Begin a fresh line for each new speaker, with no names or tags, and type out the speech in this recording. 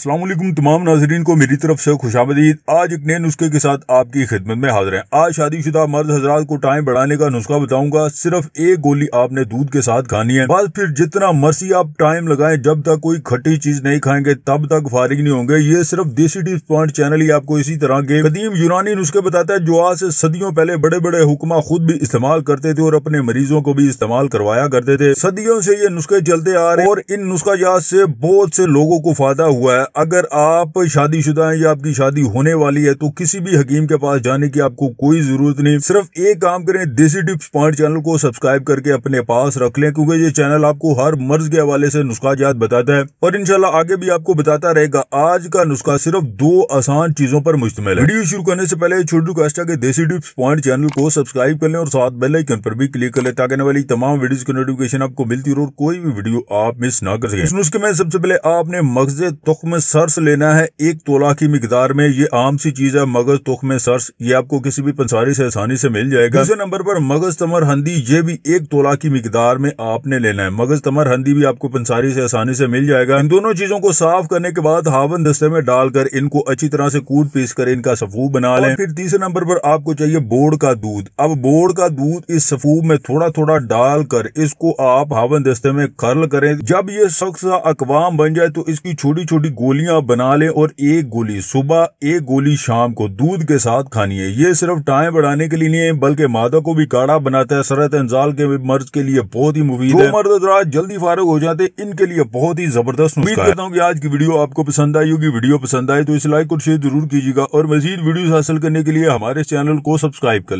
असलम तमाम नाजरीन को मेरी तरफ से खुशामदीद आज एक नए नुस्खे के साथ आपकी खिदमत में हाजिर हैं आज शादीशुदा मर्द हजरात को टाइम बढ़ाने का नुस्खा बताऊंगा सिर्फ एक गोली आपने दूध के साथ खानी है बस फिर जितना मर्जी आप टाइम लगाएं जब तक कोई खट्टी चीज नहीं खाएंगे तब तक फारिग नहीं होंगे ये सिर्फ देसी टिप्स पॉइंट चैनल ही आपको इसी तरह के कदीम यूनानी नुस्खे बताता है जो आज से सदियों पहले बड़े बड़े हुक्मा खुद भी इस्तेमाल करते थे और अपने मरीजों को भी इस्तेमाल करवाया करते थे सदियों से ये नुस्खे चलते आ रहे और इन नुस्खा से बहुत से लोगों को फायदा हुआ है अगर आप शादीशुदा हैं या आपकी शादी होने वाली है तो किसी भी हकीम के पास जाने की आपको कोई जरूरत नहीं सिर्फ एक काम करें देसी टिप्स पॉइंट चैनल को सब्सक्राइब करके अपने पास रख लें क्योंकि ये चैनल आपको हर मर्ज के हवाले से नुस्खा जात बताता है और इनशाला आगे भी आपको बताता रहेगा आज का नुस्खा सिर्फ दो आसान चीजों पर मुश्तम है वीडियो शुरू करने से पहले छोटू रिक्वेस्ट है देसी टिप्स पॉइंट चैनल को सब्सक्राइब कर लें और साथ बेल आइकन पर भी क्लिक कर लें ताकि वाली तमाम वीडियो की नोटिफिकेशन आपको मिलती रहे और कोई भी वीडियो आप मिस ना कर सके इस नुस्खे में सबसे पहले आपने मगज तुख में सर्स लेना है एक तोला की मिकदार में ये आम सी चीज है मगज तुख में सर्स ये आपको किसी भी पंसारी से आसानी से मिल जाएगा दूसरे नंबर पर मगज तमर हंदी ये भी एक तोला की मकदार में आपने लेना है मगज तमर हंदी भी आपको पंसारी से आसानी से मिल जाएगा इन दोनों चीजों को साफ करने के बाद हावन दस्ते में डालकर इनको अच्छी तरह से कूट पीस कर इनका सफूब बना लें फिर तीसरे नंबर पर आपको चाहिए बोर्ड का दूध अब बोर्ड का दूध इस सफूब में थोड़ा थोड़ा डालकर इसको आप हावन दस्ते में कर्ल करें जब ये सख्त सा अकवाम बन जाए तो इसकी छोटी छोटी गोल गोलियां बना लें और एक गोली सुबह एक गोली शाम को दूध के साथ खानी है ये सिर्फ टाइम बढ़ाने के लिए नहीं बल्कि मादा को भी काढ़ा बनाता है सरत इंजाल के मर्ज के लिए बहुत ही मुफीद है मर्द हजरात जल्दी फारग हो जाते इनके लिए बहुत ही जबरदस्त उम्मीद करता हूँ कि आज की वीडियो आपको पसंद आई होगी वीडियो पसंद आए तो इस लाइक और शेयर जरूर कीजिएगा और मजीद वीडियो हासिल करने के लिए हमारे चैनल को सब्सक्राइब कर